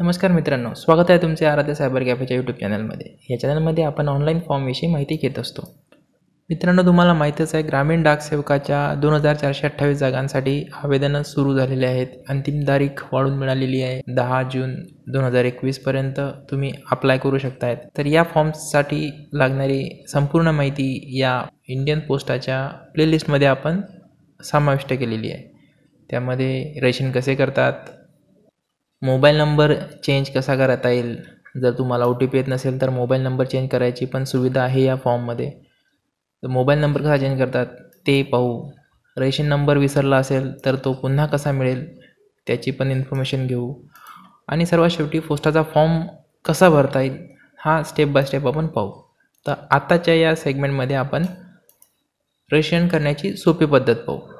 नमस्कार मित्रांनो स्वागत आहे तुमचे आराध्य सायबर कॅफेच्या यूट्यूब चॅनलमध्ये या चॅनलमध्ये आपण ऑनलाईन फॉर्मविषयी माहिती घेत असतो मित्रांनो तुम्हाला माहीतच आहे ग्रामीण डाकसेवकाच्या दोन हजार चारशे अठ्ठावीस जागांसाठी आवेदनं सुरू झालेले आहेत अंतिम तारीख वाढून मिळालेली आहे दहा जून दोन हजार एकवीसपर्यंत तुम्ही अप्लाय करू शकतायत तर या फॉर्मसाठी लागणारी संपूर्ण माहिती या इंडियन पोस्टाच्या प्लेलिस्टमध्ये आपण समाविष्ट केलेली आहे त्यामध्ये रेशन कसे करतात मोबाईल नंबर चेंज कसा करता येईल जर तुम्हाला ओ टी पी येत नसेल तर मोबाईल नंबर चेंज करायची पण सुविधा आहे या फॉर्ममध्ये तर मोबाईल नंबर कसा चेंज करतात ते पाहू रेशन नंबर विसरला असेल तर तो पुन्हा कसा मिळेल त्याची पण इन्फॉर्मेशन घेऊ आणि सर्वात शेवटी पोस्टाचा फॉर्म कसा भरता येईल हा स्टेप बाय स्टेप आपण पाहू तर आत्ताच्या या सेगमेंटमध्ये आपण रेशन करण्याची सोपी पद्धत पाहू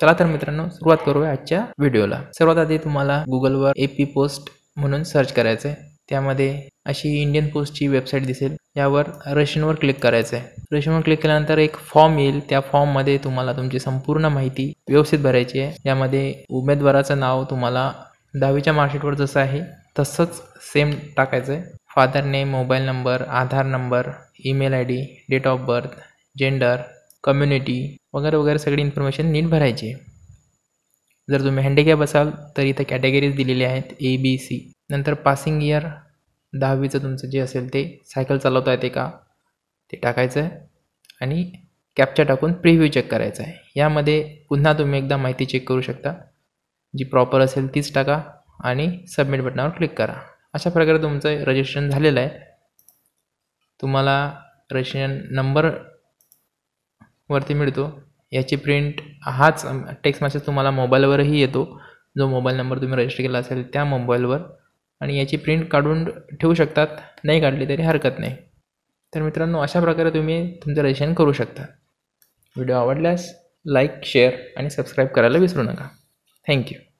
चला तर मित्रांनो सुरुवात करूया आजच्या व्हिडिओला सर्वात आधी तुम्हाला गुगलवर ए पी पोस्ट म्हणून सर्च करायचं आहे त्यामध्ये अशी इंडियन पोस्टची वेबसाईट दिसेल यावर रशनवर क्लिक करायचं आहे रशनवर क्लिक केल्यानंतर एक फॉर्म येईल त्या फॉर्ममध्ये तुम्हाला तुमची संपूर्ण माहिती व्यवस्थित भरायची आहे यामध्ये उमेदवाराचं नाव तुम्हाला दहावीच्या मार्कशीटवर जसं आहे तसंच सेम टाकायचं आहे father name mobile number Aadhaar number email I D date of birth gender community वगैरे वगैरे सगळी इन्फॉर्मेशन नीट भरायची आहे जर तुम्ही हँडिकॅप असाल तर इथं कॅटेगरीज दिलेली आहेत ए बी सी नंतर पासिंग इयर दहावीचं तुमचं जे असेल ते सायकल चालवता येते का ते टाकायचं आहे आणि कॅपचा टाकून प्रिव्ह्यू चेक करायचा आहे यामध्ये पुन्हा तुम्ही एकदा माहिती चेक करू शकता जी प्रॉपर असेल तीच टाका आणि सबमिट बटनावर क्लिक करा अशा प्रकारे तुमचं रजिस्ट्रेशन झालेलं आहे तुम्हाला रजिस्ट्रेशन नंबर वरती मिळतो याची प्रिंट हाच टेक्स्ट मेसेज तुम्हाला मोबाईलवरही येतो जो मोबाईल नंबर तुम्ही रजिस्टर केला असेल त्या मोबाईलवर आणि याची प्रिंट काढून ठेवू शकतात नाही काढली तरी हरकत नाही तर मित्रांनो अशा प्रकारे तुम्ही तुमचं रजिस्ट्रेशन करू शकता व्हिडिओ आवडल्यास लाईक शेअर आणि सबस्क्राईब करायला विसरू नका थँक्यू